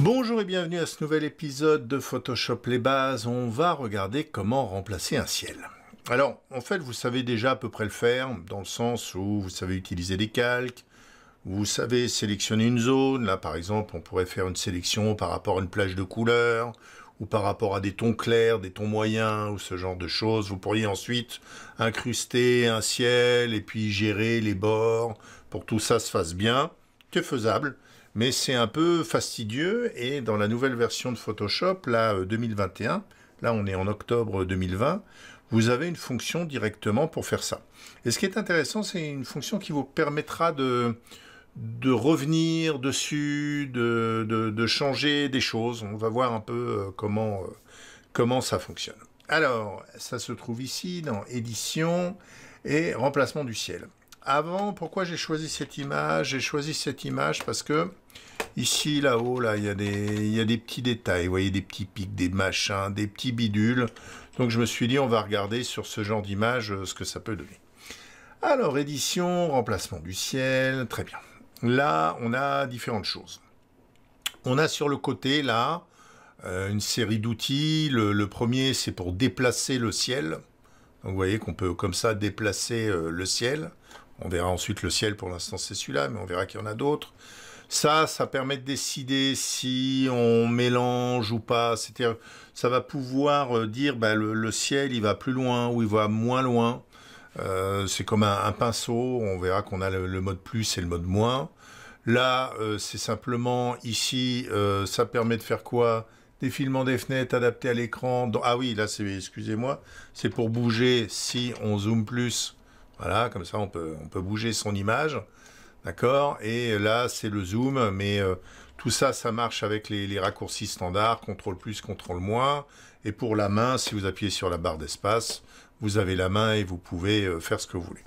Bonjour et bienvenue à ce nouvel épisode de Photoshop les bases. On va regarder comment remplacer un ciel. Alors, en fait, vous savez déjà à peu près le faire, dans le sens où vous savez utiliser des calques, vous savez sélectionner une zone. Là, par exemple, on pourrait faire une sélection par rapport à une plage de couleurs, ou par rapport à des tons clairs, des tons moyens, ou ce genre de choses. Vous pourriez ensuite incruster un ciel, et puis gérer les bords, pour que tout ça se fasse bien. C'est faisable mais c'est un peu fastidieux et dans la nouvelle version de Photoshop, là 2021, euh, là on est en octobre 2020, vous avez une fonction directement pour faire ça. Et ce qui est intéressant, c'est une fonction qui vous permettra de, de revenir dessus, de, changer des choses. On va voir un peu euh, comment, euh, comment ça fonctionne. Alors, ça se trouve ici dans Édition et Remplacement du ciel avant, pourquoi j'ai choisi cette image J'ai choisi cette image parce que ici, là-haut, là, il y, a des, petits détails. Vous voyez, des petits pics, des machins, des petits bidules. Donc, je me suis dit, on va regarder sur ce genre d'image euh, ce que ça peut donner. Alors, édition, remplacement du ciel, très bien. Là, on a différentes choses. On a sur le côté, là, euh, une série d'outils. Le, premier, c'est pour déplacer le ciel. vous voyez qu'on peut comme ça déplacer euh, le ciel. On verra ensuite le ciel, pour l'instant c'est celui-là, mais on verra qu'il y en a d'autres. Ça, ça permet de décider si on mélange ou pas. ça va pouvoir euh, dire bah, le, ciel, il va plus loin ou il va moins loin. Euh, c'est comme un, pinceau. On verra qu'on a le, mode plus et le mode moins. Là, euh, c'est simplement ici, ça permet de faire quoi Défilement des fenêtres adaptés à l'écran. Ah oui, là, c'est, excusez-moi, c'est pour bouger si on zoome plus voilà, comme ça on peut, on peut bouger son image. D'accord Et là, c'est le zoom, mais euh, tout ça, ça marche avec les, raccourcis standards, CTRL plus, CTRL moins. Et pour la main, si vous appuyez sur la barre d'espace, vous avez la main et vous pouvez euh, faire ce que vous voulez.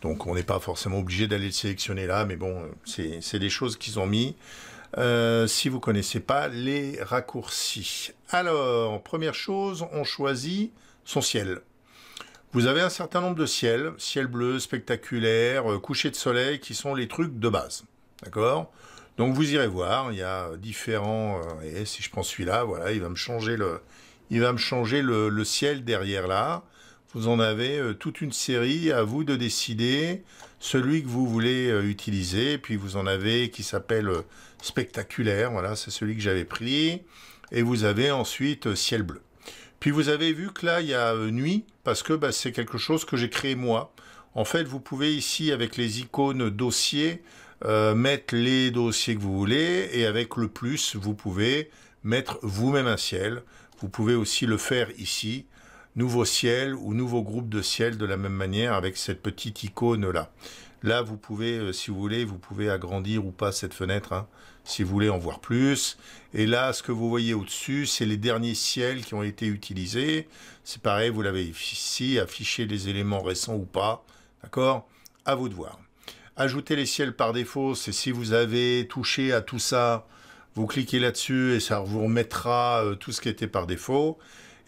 Donc on n'est pas forcément obligé d'aller le sélectionner là, mais bon, c'est des choses qu'ils ont mis. Euh, si vous connaissez pas les raccourcis. Alors, première chose, on choisit son ciel. Vous avez un certain nombre de ciels, ciel bleu, spectaculaire, euh, coucher de soleil, qui sont les trucs de base. D'accord Donc vous irez voir, il y a différents. Euh, et si je prends celui-là, voilà, il va me changer le, il va me changer le, le ciel derrière là. Vous en avez euh, toute une série, à vous de décider celui que vous voulez utiliser. Puis vous en avez qui s'appelle spectaculaire, voilà, c'est celui que j'avais pris. Et vous avez ensuite ciel bleu. Puis vous avez vu que là, il y a euh, nuit, parce que bah, c'est quelque chose que j'ai créé moi. En fait, vous pouvez ici, avec les icônes dossiers, euh, mettre les dossiers que vous voulez, et avec le plus, vous pouvez mettre vous-même un ciel. Vous pouvez aussi le faire ici, nouveau ciel ou nouveau groupe de ciel de la même manière avec cette petite icône là. Là, vous pouvez, euh, si vous voulez, vous pouvez agrandir ou pas cette fenêtre. Hein si vous voulez en voir plus. Et là, ce que vous voyez au-dessus, c'est les derniers ciels qui ont été utilisés. C'est pareil, vous l'avez ici, afficher les éléments récents ou pas. D'accord À vous de voir. Ajouter les ciels par défaut, c'est si vous avez touché à tout ça, vous cliquez là-dessus et ça vous remettra euh, tout ce qui était par défaut.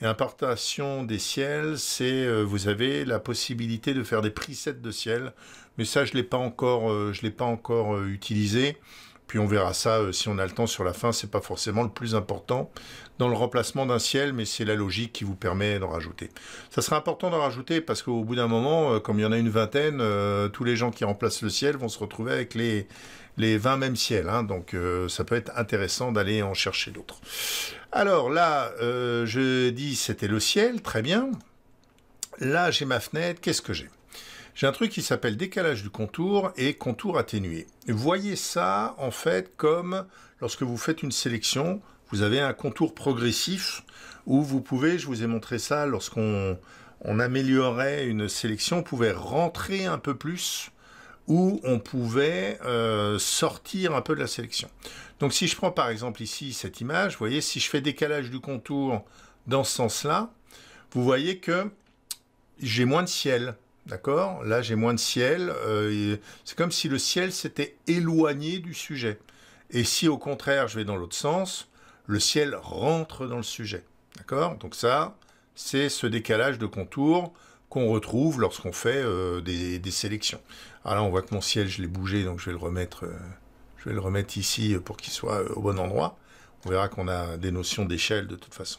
Et importation des ciels, c'est euh, vous avez la possibilité de faire des presets de ciel, mais ça je l'ai pas encore, euh, je l'ai pas encore utilisé. Puis on verra ça euh, si on a le temps sur la fin. C'est pas forcément le plus important dans le remplacement d'un ciel, mais c'est la logique qui vous permet d'en rajouter. Ça sera important d'en rajouter parce qu'au bout d'un moment, euh, comme il y en a une vingtaine, euh, tous les gens qui remplacent le ciel vont se retrouver avec les les 20 mêmes ciels. Hein. donc ça peut être intéressant d'aller en chercher d'autres. Alors là, je dis c'était le ciel, très bien. Là, j'ai ma fenêtre. Qu'est-ce que j'ai j'ai un truc qui s'appelle décalage du contour et contour atténué. Voyez ça en fait comme lorsque vous faites une sélection, vous avez un contour progressif où vous pouvez, je vous ai montré ça lorsqu'on on améliorait une sélection, on pouvait rentrer un peu plus ou on pouvait euh, sortir un peu de la sélection. Donc si je prends par exemple ici cette image, vous voyez, si je fais décalage du contour dans ce sens-là, vous voyez que j'ai moins de ciel. D'accord Là, j'ai moins de ciel. Euh, c'est comme si le ciel s'était éloigné du sujet. Et si au contraire, je vais dans l'autre sens, le ciel rentre dans le sujet. D'accord Donc ça, c'est ce décalage de contour qu'on retrouve lorsqu'on fait euh, des, sélections. Alors ah, là, on voit que mon ciel, je l'ai bougé, donc je vais le remettre, euh, je vais le remettre ici pour qu'il soit au bon endroit. On verra qu'on a des notions d'échelle de toute façon.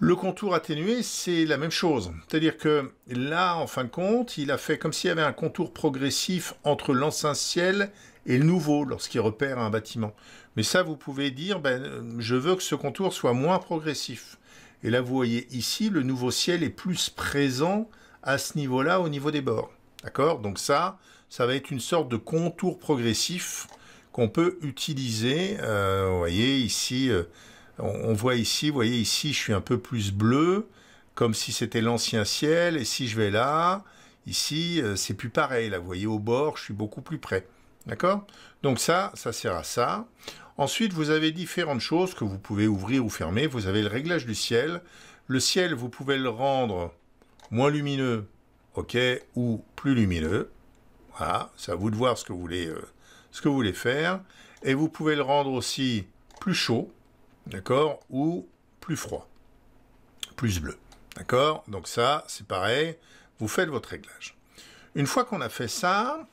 Le contour atténué, c'est la même chose. C'est-à-dire que là, en fin de compte, il a fait comme s'il y avait un contour progressif entre l'ancien ciel et le nouveau lorsqu'il repère un bâtiment. Mais ça, vous pouvez dire, ben, euh, je veux que ce contour soit moins progressif. Et là, vous voyez ici, le nouveau ciel est plus présent à ce niveau-là, au niveau des bords. D'accord Donc ça, ça va être une sorte de contour progressif qu'on peut utiliser. Euh, vous voyez ici... Euh, on, voit ici, vous voyez ici, je suis un peu plus bleu, comme si c'était l'ancien ciel, et si je vais là, ici, euh, c'est plus pareil. Là, vous voyez, au bord, je suis beaucoup plus près. D'accord Donc ça, ça sert à ça. Ensuite, vous avez différentes choses que vous pouvez ouvrir ou fermer. Vous avez le réglage du ciel. Le ciel, vous pouvez le rendre moins lumineux, ok, ou plus lumineux. Voilà, c'est à vous de voir ce que vous voulez, euh, ce que vous voulez faire. Et vous pouvez le rendre aussi plus chaud, d'accord Ou plus froid, plus bleu, d'accord Donc ça, c'est pareil, vous faites votre réglage. Une fois qu'on a fait ça,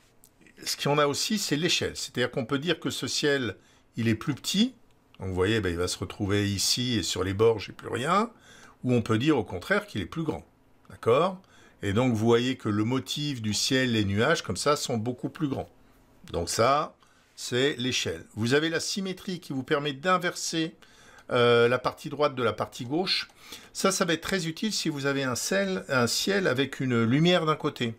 ce qu'on a aussi, c'est l'échelle. C'est-à-dire qu'on peut dire que ce ciel, il est plus petit. Donc vous voyez, ben, il va se retrouver ici et sur les bords, j'ai plus rien. Ou on peut dire au contraire qu'il est plus grand. D'accord Et donc vous voyez que le motif du ciel, les nuages, comme ça, sont beaucoup plus grands. Donc ça, c'est l'échelle. Vous avez la symétrie qui vous permet d'inverser euh, la partie droite de la partie gauche. Ça, ça va être très utile si vous avez un, un ciel avec une lumière d'un côté.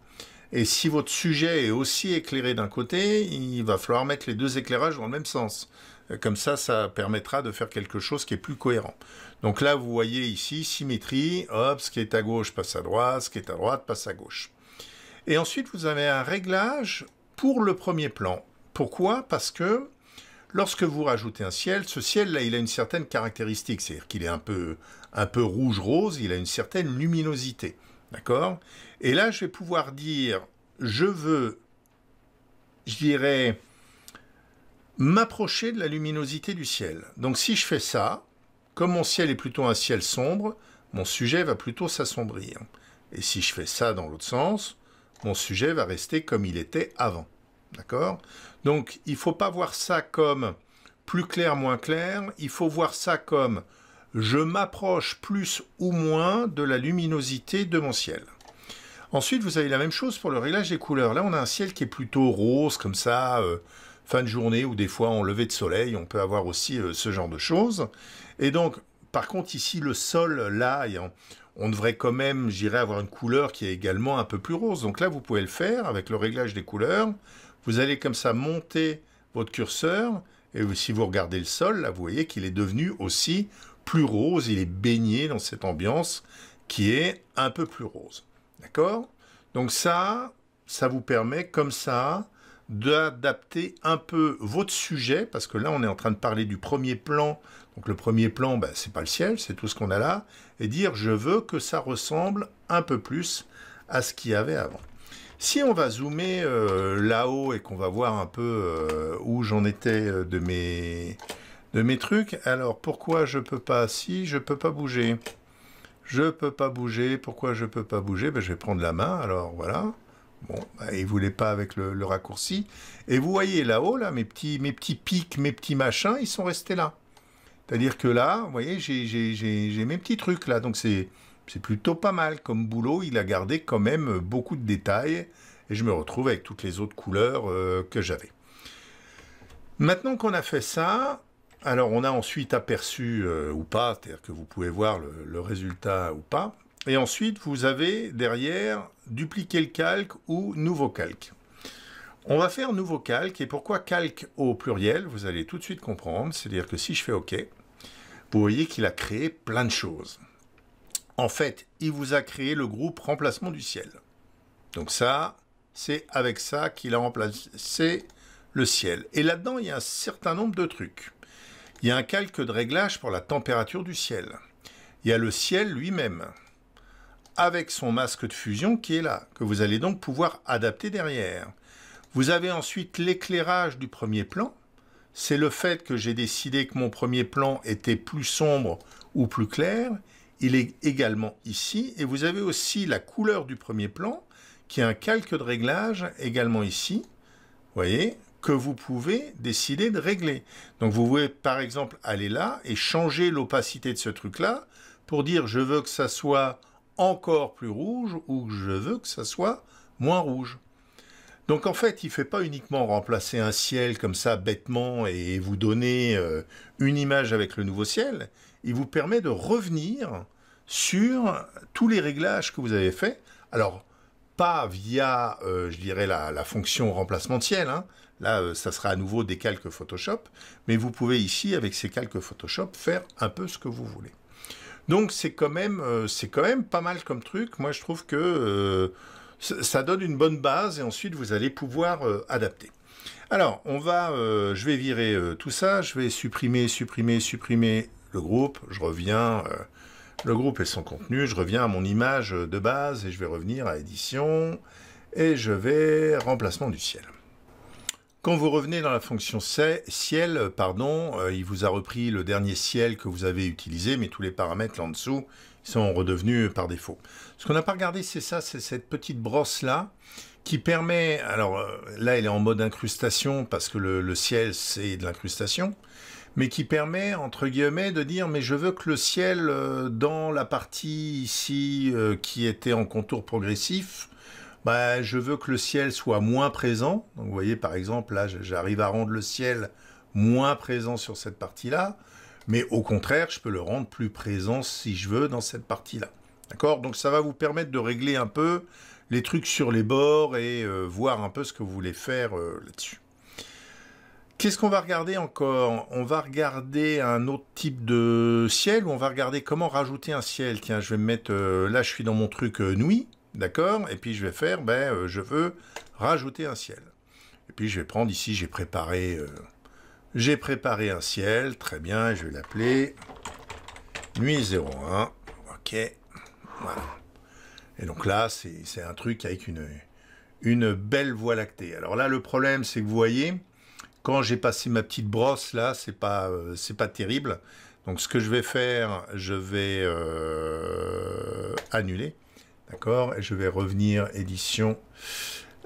Et si votre sujet est aussi éclairé d'un côté, il va falloir mettre les deux éclairages dans le même sens. Euh, comme ça, ça permettra de faire quelque chose qui est plus cohérent. Donc là, vous voyez ici, symétrie, hop, ce qui est à gauche passe à droite, ce qui est à droite passe à gauche. Et ensuite, vous avez un réglage pour le premier plan. Pourquoi Parce que Lorsque vous rajoutez un ciel, ce ciel-là, il a une certaine caractéristique, c'est-à-dire qu'il est un peu, un peu rouge-rose, il a une certaine luminosité. D'accord Et là, je vais pouvoir dire, je veux, je dirais, m'approcher de la luminosité du ciel. Donc si je fais ça, comme mon ciel est plutôt un ciel sombre, mon sujet va plutôt s'assombrir. Et si je fais ça dans l'autre sens, mon sujet va rester comme il était avant. D'accord Donc, il ne faut pas voir ça comme plus clair, moins clair. Il faut voir ça comme je m'approche plus ou moins de la luminosité de mon ciel. Ensuite, vous avez la même chose pour le réglage des couleurs. Là, on a un ciel qui est plutôt rose, comme ça, euh, fin de journée, ou des fois en lever de soleil, on peut avoir aussi euh, ce genre de choses. Et donc, par contre, ici, le sol, là, on devrait quand même, j'irais avoir une couleur qui est également un peu plus rose. Donc là, vous pouvez le faire avec le réglage des couleurs. Vous allez comme ça monter votre curseur, et si vous regardez le sol, là, vous voyez qu'il est devenu aussi plus rose, il est baigné dans cette ambiance qui est un peu plus rose. D'accord Donc ça, ça vous permet comme ça d'adapter un peu votre sujet, parce que là on est en train de parler du premier plan, donc le premier plan, ben, ce n'est pas le ciel, c'est tout ce qu'on a là, et dire je veux que ça ressemble un peu plus à ce qu'il y avait avant. Si on va zoomer euh, là-haut et qu'on va voir un peu euh, où j'en étais euh, de mes, de mes trucs, alors pourquoi je peux pas Si je peux pas bouger. Je peux pas bouger. Pourquoi je peux pas bouger ben, Je vais prendre la main. Alors voilà. Bon, ne ben, voulait pas avec le, raccourci. Et vous voyez là-haut, là, mes petits, mes petits pics, mes petits machins, ils sont restés là. C'est-à-dire que là, vous voyez, j'ai mes petits trucs là. Donc c'est c'est plutôt pas mal comme boulot, il a gardé quand même beaucoup de détails et je me retrouve avec toutes les autres couleurs euh, que j'avais. Maintenant qu'on a fait ça, alors on a ensuite aperçu euh, ou pas, c'est-à-dire que vous pouvez voir le, résultat ou pas, et ensuite vous avez derrière dupliquer le calque ou nouveau calque. On va faire nouveau calque, et pourquoi calque au pluriel Vous allez tout de suite comprendre, c'est-à-dire que si je fais OK, vous voyez qu'il a créé plein de choses. En fait, il vous a créé le groupe remplacement du ciel. Donc ça, c'est avec ça qu'il a remplacé le ciel. Et là-dedans, il y a un certain nombre de trucs. Il y a un calque de réglage pour la température du ciel. Il y a le ciel lui-même, avec son masque de fusion qui est là, que vous allez donc pouvoir adapter derrière. Vous avez ensuite l'éclairage du premier plan. C'est le fait que j'ai décidé que mon premier plan était plus sombre ou plus clair. Il est également ici et vous avez aussi la couleur du premier plan qui est un calque de réglage également ici, voyez, que vous pouvez décider de régler. Donc vous pouvez par exemple aller là et changer l'opacité de ce truc-là pour dire je veux que ça soit encore plus rouge ou je veux que ça soit moins rouge. Donc en fait, il ne fait pas uniquement remplacer un ciel comme ça bêtement et vous donner euh, une image avec le nouveau ciel, il vous permet de revenir sur tous les réglages que vous avez faits. Alors, pas via, euh, je dirais, la, fonction remplacementielle. Hein. Là, euh, ça sera à nouveau des calques Photoshop. Mais vous pouvez ici, avec ces calques Photoshop, faire un peu ce que vous voulez. Donc, c'est quand, même, euh, quand même pas mal comme truc. Moi, je trouve que ça donne une bonne base et ensuite, vous allez pouvoir adapter. Alors, on va, je vais virer tout ça. Je vais supprimer, supprimer, supprimer le groupe. Je reviens le groupe et son contenu, je reviens à mon image de base et je vais revenir à édition et je vais remplacement du ciel. Quand vous revenez dans la fonction ciel, pardon, euh, il vous a repris le dernier ciel que vous avez utilisé, mais tous les paramètres là en dessous sont redevenus par défaut. Ce qu'on n'a pas regardé, c'est ça, c'est cette petite brosse là qui permet, alors euh, là elle est en mode incrustation parce que le ciel c'est de l'incrustation, mais qui permet, entre guillemets, de dire, mais je veux que le ciel, euh, dans la partie ici euh, qui était en contour progressif, bah, je veux que le ciel soit moins présent. Donc vous voyez, par exemple, là, j'arrive à rendre le ciel moins présent sur cette partie-là, mais au contraire, je peux le rendre plus présent si je veux dans cette partie-là. D'accord Donc ça va vous permettre de régler un peu les trucs sur les bords et euh, voir un peu ce que vous voulez faire là-dessus. Qu'est-ce qu'on va regarder encore On va regarder un autre type de ciel ou on va regarder comment rajouter un ciel. Tiens, je vais mettre, euh, là je suis dans mon truc euh, nuit, d'accord Et puis je vais faire, ben, euh, je veux rajouter un ciel. Et puis je vais prendre ici, j'ai préparé, j'ai préparé un ciel, très bien, je vais l'appeler nuit 01, ok, voilà. Et donc là, c'est un truc avec une, une belle voie lactée. Alors là, le problème, c'est que vous voyez, quand j'ai passé ma petite brosse là, c'est pas, euh, c'est pas terrible. Donc ce que je vais faire, je vais euh, annuler. D'accord Et je vais revenir édition.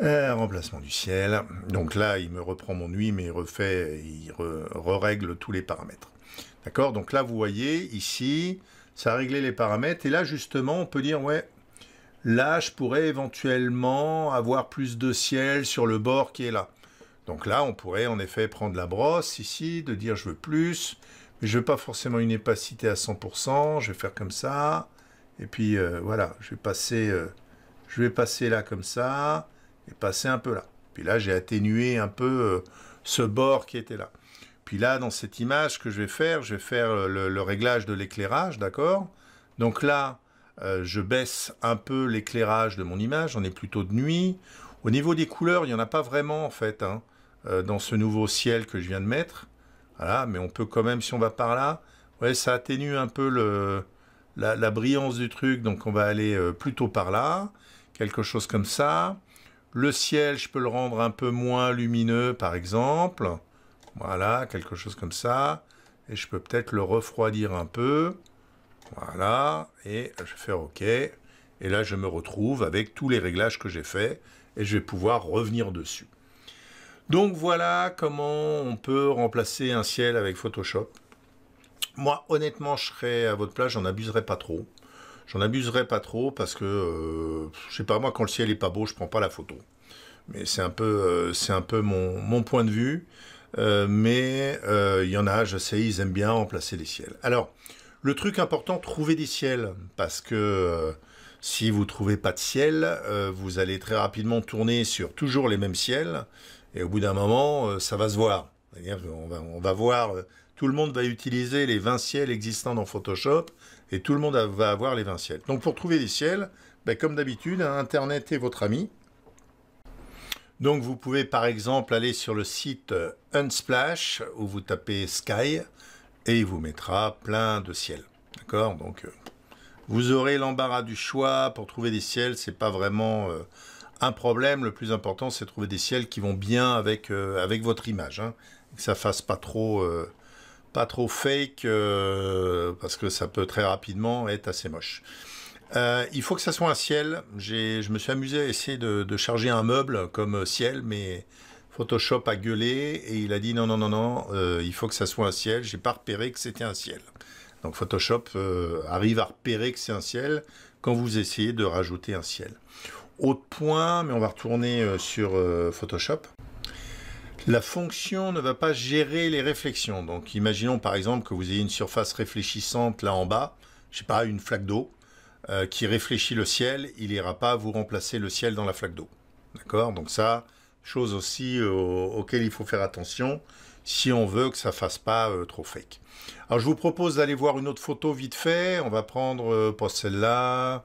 Euh, remplacement du ciel. Donc là, il me reprend mon nuit, mais il refait, il re-règle tous les paramètres. D'accord Donc là, vous voyez, ici, ça a réglé les paramètres. Et là, justement, on peut dire, ouais, là, je pourrais éventuellement avoir plus de ciel sur le bord qui est là. Donc là, on pourrait en effet prendre la brosse ici, de dire je veux plus, mais je veux pas forcément une épacité à 100%, je vais faire comme ça, et puis euh, voilà, euh, je vais, passer, là comme ça, et passer un peu là. Puis là, j'ai atténué un peu euh, ce bord qui était là. Puis là, dans cette image que je vais faire, je vais faire le, réglage de l'éclairage, d'accord Donc là, je baisse un peu l'éclairage de mon image, on est plutôt de nuit. Au niveau des couleurs, il n'y en a pas vraiment en fait. Hein. Euh, dans ce nouveau ciel que je viens de mettre. Voilà, mais on peut quand même, si on va par là, ouais, ça atténue un peu le, la, la, brillance du truc, donc on va aller euh, plutôt par là, quelque chose comme ça. Le ciel, je peux le rendre un peu moins lumineux, par exemple. Voilà, quelque chose comme ça. Et je peux peut-être le refroidir un peu. Voilà, et je vais faire OK. Et là, je me retrouve avec tous les réglages que j'ai faits, et je vais pouvoir revenir dessus. Donc voilà comment on peut remplacer un ciel avec Photoshop. Moi, honnêtement, je serais à votre place, j'en abuserais pas trop. J'en abuserais pas trop parce que, euh, je sais pas, moi, quand le ciel est pas beau, je prends pas la photo. Mais c'est un peu, euh, un peu mon, point de vue. Euh, mais il y en a, je sais, ils aiment bien remplacer les ciels. Alors, le truc important, trouver des ciels. Parce que si vous trouvez pas de ciel, vous allez très rapidement tourner sur toujours les mêmes ciels. Et au bout d'un moment, euh, ça va se voir. on va voir, euh, tout le monde va utiliser les 20 ciels existants dans Photoshop et tout le monde va avoir les 20 ciels. Donc pour trouver des ciels, ben, comme d'habitude, hein, Internet est votre ami. Donc vous pouvez par exemple aller sur le site euh, Unsplash où vous tapez Sky et il vous mettra plein de ciels. D'accord Donc vous aurez l'embarras du choix pour trouver des ciels, c'est pas vraiment un problème. Le plus important, c'est trouver des ciels qui vont bien avec, euh, avec votre image. Hein. Que ça fasse pas trop, euh, pas trop fake, euh, parce que ça peut très rapidement être assez moche. il faut que ça soit un ciel. Je me suis amusé à essayer de, de charger un meuble comme ciel, mais Photoshop a gueulé et il a dit non, non, non, non, il faut que ça soit un ciel. J'ai pas repéré que c'était un ciel. Donc Photoshop arrive à repérer que c'est un ciel quand vous essayez de rajouter un ciel. Autre point, mais on va retourner euh, sur euh, Photoshop. La fonction ne va pas gérer les réflexions. Donc imaginons par exemple que vous ayez une surface réfléchissante là en bas, je sais pas, une flaque d'eau euh, qui réfléchit le ciel, il n'ira pas vous remplacer le ciel dans la flaque d'eau. D'accord Donc ça, chose aussi auxquelles auquel il faut faire attention si on veut que ça fasse pas trop fake. Alors je vous propose d'aller voir une autre photo vite fait. On va prendre celle-là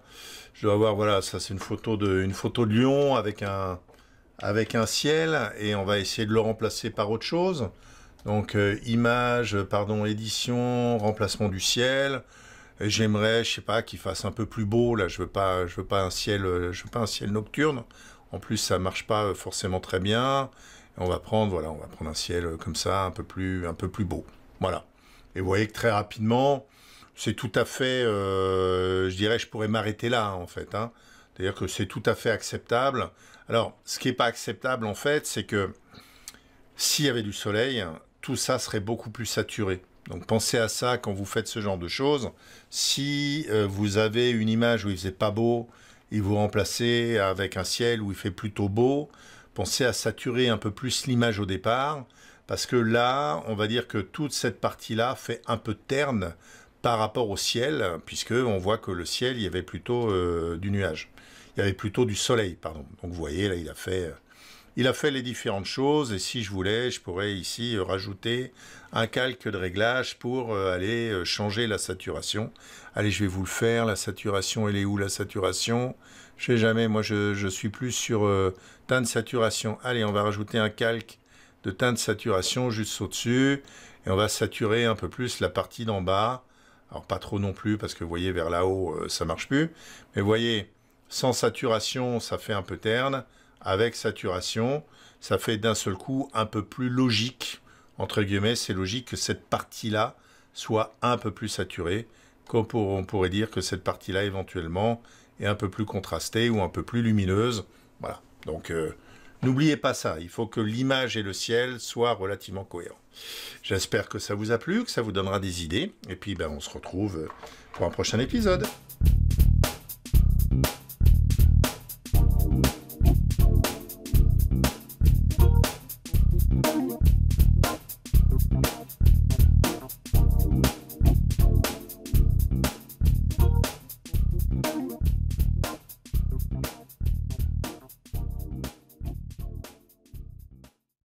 je dois avoir, voilà, ça c'est une photo de, une photo de Lyon avec un, avec un ciel et on va essayer de le remplacer par autre chose. Donc euh, image, pardon, édition, remplacement du ciel. J'aimerais, je sais pas, qu'il fasse un peu plus beau. Là, je veux pas, je veux pas un ciel, je veux pas un ciel nocturne. En plus, ça marche pas euh, forcément très bien. on va prendre, voilà, on va prendre un ciel euh, comme ça, un peu plus, un peu plus beau. Voilà. Et vous voyez que très rapidement, c'est tout à fait, euh, je dirais, je pourrais m'arrêter là en fait. Hein. C'est-à-dire que c'est tout à fait acceptable. Alors, ce qui n'est pas acceptable en fait, c'est que s'il y avait du soleil, tout ça serait beaucoup plus saturé. Donc pensez à ça quand vous faites ce genre de choses. Si euh, vous avez une image où il faisait pas beau et vous remplacez avec un ciel où il fait plutôt beau, pensez à saturer un peu plus l'image au départ. Parce que là, on va dire que toute cette partie-là fait un peu terne par rapport au ciel, puisque on voit que le ciel, il y avait plutôt euh, du nuage. Il y avait plutôt du soleil, pardon. Donc vous voyez, là, il a fait, euh, il a fait les différentes choses. Et si je voulais, je pourrais ici euh, rajouter un calque de réglage pour aller changer la saturation. Allez, je vais vous le faire. La saturation, elle est où la saturation Je sais jamais. Moi, je, je suis plus sur teint de saturation. Allez, on va rajouter un calque de teint de saturation juste au-dessus. Et on va saturer un peu plus la partie d'en bas. Alors pas trop non plus, parce que vous voyez, vers là-haut, ça euh, ça marche plus. Mais vous voyez, sans saturation, ça fait un peu terne. Avec saturation, ça fait d'un seul coup un peu plus logique. Entre guillemets, c'est logique que cette partie-là soit un peu plus saturée. Comme on pourrait dire que cette partie-là, éventuellement, est un peu plus contrastée ou un peu plus lumineuse. Voilà. Donc, euh, N'oubliez pas ça, il faut que l'image et le ciel soient relativement cohérents. J'espère que ça vous a plu, que ça vous donnera des idées, et puis ben, on se retrouve euh, pour un prochain épisode.